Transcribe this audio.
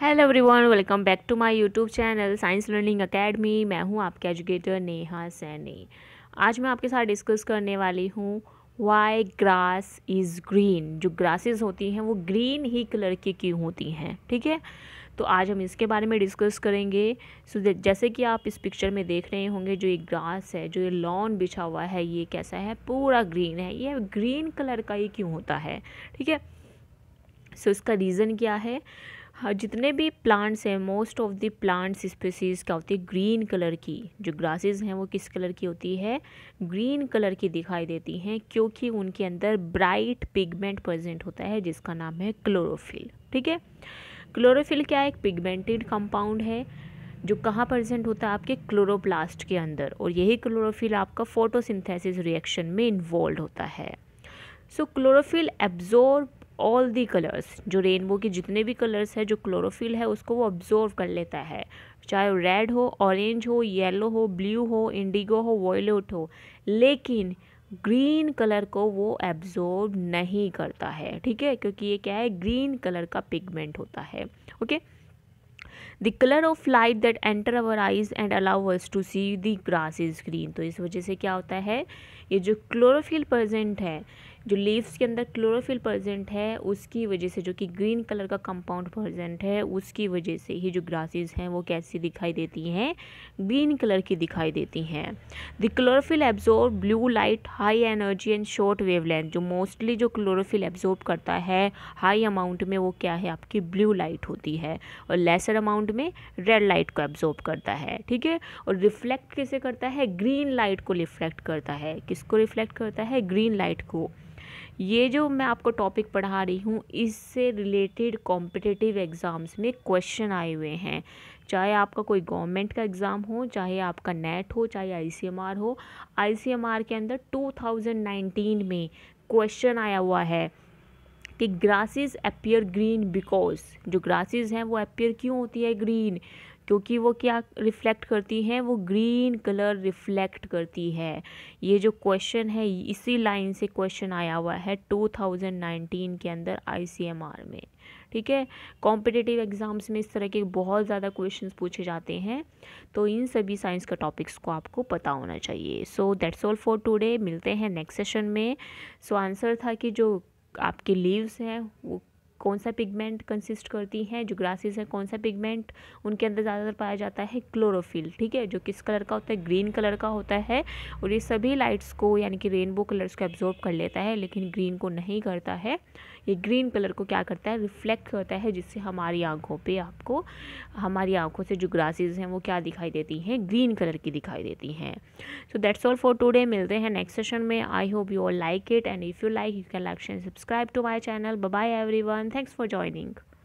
Hello everyone welcome back to my YouTube channel science learning academy मैं हूं आपके educator Neha Saini आज मैं आपके साथ डिस्कस करने वाली हूं वाई ग्रास इज़ ग्रीन जो ग्रासेस होती हैं वो ग्रीन ही कलर की क्यों होती हैं ठीक है तो आज हम इसके बारे में डिस्कस करेंगे सो so, जैसे कि आप इस पिक्चर में देख रहे होंगे जो ये ग्रास है जो ये लॉन बिछा हुआ है ये कैसा है पूरा ग्रीन है ये ग्रीन कलर का ही क्यों होता है ठीक है सो so, इसका रीज़न क्या है हाँ, जितने भी प्लांट्स हैं most of the plants species क्या होती है ग्रीन कलर की जो ग्रासेस हैं वो किस कलर की होती है ग्रीन कलर की दिखाई देती हैं क्योंकि उनके अंदर ब्राइट पिगमेंट प्रेजेंट होता है जिसका नाम है क्लोरोफिल ठीक है क्लोरोफिल क्या है एक पिगमेंटेड कंपाउंड है जो कहाँ प्रेजेंट होता है आपके क्लोरोप्लास्ट के अंदर और यही क्लोरोफिल आपका फोटोसिंथेसिस रिएक्शन में इन्वॉल्व होता है so chlorophyll absorb all the colours जो रेनबो के जितने भी कलर्स है जो क्लोरोफिल है उसको वो ऑब्जॉर्व कर लेता है चाहे रेड हो ऑरेंज हो येलो हो ब्लू हो इंडिगो हो वॉयलेट हो लेकिन ग्रीन कलर को वो एब्जॉर्ब नहीं करता है ठीक है क्योंकि ये क्या है ग्रीन कलर का पिगमेंट होता है okay the colour of light that enter our eyes and allow us to see the grass is green तो इस वजह से क्या होता है ये जो क्लोरोफिल प्रेजेंट है जो लीव्स के अंदर क्लोरोफिल प्रजेंट है उसकी वजह से जो कि ग्रीन कलर का कंपाउंड प्रजेंट है उसकी वजह से ही जो ग्रासेस हैं वो कैसी दिखाई देती हैं ग्रीन कलर की दिखाई देती हैं the chlorophyll absorb blue light high energy and short wavelength जो मोस्टली जो क्लोरोफिल एब्जॉर्ब करता है हाई अमाउंट में वो क्या है आपकी ब्लू लाइट होती है और लेसर अमाउंट में रेड लाइट को एब्जॉर्ब करता है ठीक है और रिफ्लेक्ट कैसे करता है ग्रीन लाइट को रिफ्लेक्ट करता है किसको रिफ्लेक्ट करता है ग्रीन लाइट को ये जो मैं आपको टॉपिक पढ़ा रही हूँ इससे रिलेटेड कॉम्पिटिटिव एग्ज़ाम्स में क्वेश्चन आए हुए हैं चाहे आपका कोई गवर्नमेंट का एग्ज़ाम हो चाहे आपका नेट हो चाहे आईसीएमआर हो आईसीएमआर के अंदर 2019 में क्वेश्चन आया हुआ है कि ग्रासेस अपियर ग्रीन बिकॉज जो ग्रासेस हैं वो अपियर क्यों होती है ग्रीन क्योंकि वो क्या रिफ़्लेक्ट करती हैं वो ग्रीन कलर रिफ़्लेक्ट करती है ये जो क्वेश्चन है इसी लाइन से क्वेश्चन आया हुआ है 2019 के अंदर आईसीएमआर में ठीक है कॉम्पिटिटिव एग्ज़ाम्स में इस तरह के बहुत ज़्यादा क्वेश्चंस पूछे जाते हैं तो इन सभी साइंस का टॉपिक्स को आपको पता होना चाहिए so that's all for today मिलते हैं नेक्स्ट सेशन में सो so, आंसर था कि जो आपके लीव्स हैं वो कौन सा पिगमेंट कंसिस्ट करती हैं जो ग्रासेस हैं कौन सा पिगमेंट उनके अंदर ज़्यादातर पाया जाता है क्लोरोफिल ठीक है जो किस कलर का होता है ग्रीन कलर का होता है और ये सभी लाइट्स को यानी कि रेनबो कलर्स को एब्जॉर्ब कर लेता है लेकिन ग्रीन को नहीं करता है ये ग्रीन कलर को क्या करता है रिफ्लेक्ट करता है जिससे हमारी आँखों पर आपको हमारी आँखों से जो ग्रासेज हैं वो क्या दिखाई देती हैं ग्रीन कलर की दिखाई देती हैं so that's all for today मिलते हैं नेक्स्ट सेशन में I hope you all like it and if you like you can like and subscribe to my channel bye everyone everyone. Thanks for joining.